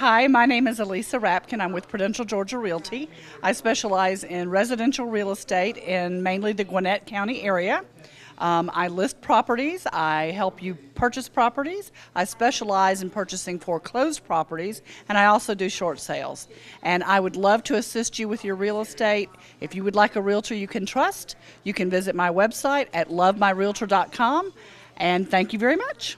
Hi, my name is Elisa Rapkin. I'm with Prudential Georgia Realty. I specialize in residential real estate in mainly the Gwinnett County area. Um, I list properties, I help you purchase properties, I specialize in purchasing foreclosed properties, and I also do short sales. And I would love to assist you with your real estate. If you would like a realtor you can trust, you can visit my website at lovemyrealtor.com. And thank you very much.